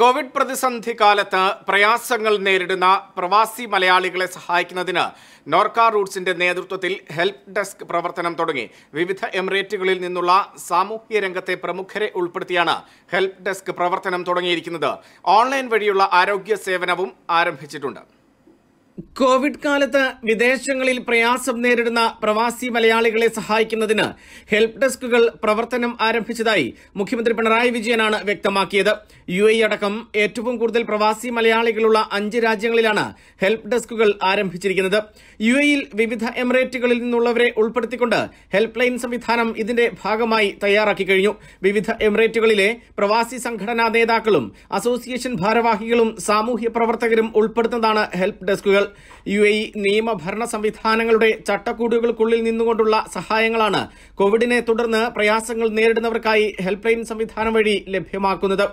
Covid പ്രതിസന്ധി കാലത്ത് പ്രയാസങ്ങൾ നേരിടുന്ന പ്രവാസി മലയാളികളെ സഹായിക്കുന്നതിന് നോർക്ക റൂട്ട്സിന്റെ നേതൃത്വത്തിൽ ഹെൽപ്പ് ഡെസ്ക് പ്രവർത്തനം തുടങ്ങി വിവിധ എമിറേറ്റുകളിൽ നിന്നുള്ള സാമൂഹ്യ രംഗത്തെ പ്രമുഖരെ ഉൾപ്പെടുത്തിയാണ് ഹെൽപ്പ് ഡെസ്ക് പ്രവർത്തനം തുടങ്ങിയിരിക്കുന്നത് ഓൺലൈൻ വഴിയുള്ള ആരോഗ്യ സേവനവും ആരംഭിച്ചിട്ടുണ്ട് കോവിഡ് കാലത്ത് വിദേശങ്ങളിൽ പ്രയാസം നേരിടുന്ന പ്രവാസി മലയാളികളെ സഹായിക്കുന്നതിന് ഹെൽപ്പ് ഡെസ്കുകൾ പ്രവർത്തനം ആരംഭിച്ചതായി മുഖ്യമന്ത്രി പിണറായി വിജയനാണ് വ്യക്തമാക്കിയത് യു അടക്കം ഏറ്റവും കൂടുതൽ പ്രവാസി മലയാളികളുള്ള അഞ്ച് രാജ്യങ്ങളിലാണ് ഹെൽപ്പ് ഡെസ്കുകൾ ആരംഭിച്ചിരിക്കുന്നത് യു എയിൽ വിവിധ എമിറേറ്റുകളിൽ നിന്നുള്ളവരെ ഉൾപ്പെടുത്തിക്കൊണ്ട് ഹെൽപ്പ് ലൈൻ സംവിധാനം ഇതിന്റെ ഭാഗമായി തയ്യാറാക്കി കഴിഞ്ഞു വിവിധ എമിറേറ്റുകളിലെ പ്രവാസി സംഘടനാ നേതാക്കളും അസോസിയേഷൻ ഭാരവാഹികളും സാമൂഹ്യ പ്രവർത്തകരും ഉൾപ്പെടുത്തുന്നതാണ് ഹെൽപ്പ് ഡെസ്കുകൾ യു എ നിയമഭരണ സംവിധാനങ്ങളുടെ ചട്ടക്കൂടുകൾക്കുള്ളിൽ നിന്നുകൊണ്ടുള്ള സഹായങ്ങളാണ് കോവിഡിനെ തുടർന്ന് പ്രയാസങ്ങൾ നേരിടുന്നവർക്കായി ഹെൽപ്പ് ലൈൻ സംവിധാനം വഴി ലഭ്യമാക്കുന്നത്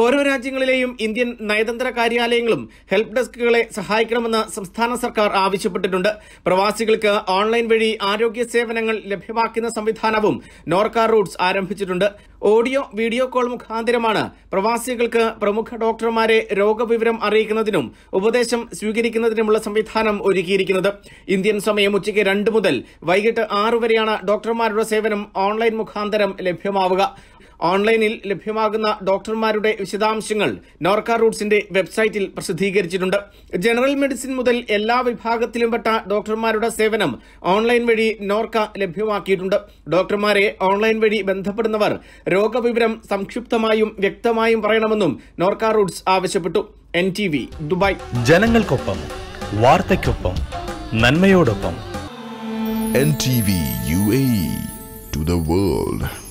ഓരോ രാജ്യങ്ങളിലെയും ഇന്ത്യൻ നയതന്ത്ര കാര്യാലയങ്ങളും ഹെൽപ്പ് ഡെസ്കുകളെ സഹായിക്കണമെന്ന് സംസ്ഥാന സർക്കാർ ആവശ്യപ്പെട്ടിട്ടുണ്ട് പ്രവാസികൾക്ക് ഓൺലൈൻ വഴി ആരോഗ്യ സേവനങ്ങൾ ലഭ്യമാക്കുന്ന സംവിധാനവും നോർക്ക റൂട്ട്സ് ആരംഭിച്ചിട്ടുണ്ട് ഓഡിയോ വീഡിയോ കോൾ മുഖാന്തരമാണ് പ്രവാസികൾക്ക് പ്രമുഖ ഡോക്ടർമാരെ രോഗവിവരം അറിയിക്കുന്നതിനും ഉപദേശം സ്വീകരിക്കുന്നതിനുമുള്ള സംവിധാനം ഒരുക്കിയിരിക്കുന്നത് ഇന്ത്യൻ സമയം ഉച്ചയ്ക്ക് രണ്ട് മുതൽ വൈകിട്ട് ആറു വരെയാണ് ഡോക്ടർമാരുടെ സേവനം ഓൺലൈൻ മുഖാന്തരം ലഭ്യമാവുക ഓൺലൈനിൽ ലഭ്യമാകുന്ന ഡോക്ടർമാരുടെ വിശദാംശങ്ങൾ നോർക്ക റൂട്ട്സിന്റെ വെബ്സൈറ്റിൽ പ്രസിദ്ധീകരിച്ചിട്ടുണ്ട് ജനറൽ മെഡിസിൻ മുതൽ എല്ലാ വിഭാഗത്തിലും പെട്ട ഡോക്ടർമാരുടെ സേവനം ഓൺലൈൻ വഴി നോർക്ക ലഭ്യമാക്കിയിട്ടുണ്ട് ഡോക്ടർമാരെ ഓൺലൈൻ വഴി ബന്ധപ്പെടുന്നവർ രോഗവിവരം സംക്ഷിപ്തമായും വ്യക്തമായും പറയണമെന്നും നോർക്ക റൂട്ട്സ് ആവശ്യപ്പെട്ടു എൻ ടി വി ദുബായ് ജനങ്ങൾക്കൊപ്പം വാർത്തയ്ക്കൊപ്പം നന്മയോടൊപ്പം എൻ ടി ടു വേൾഡ്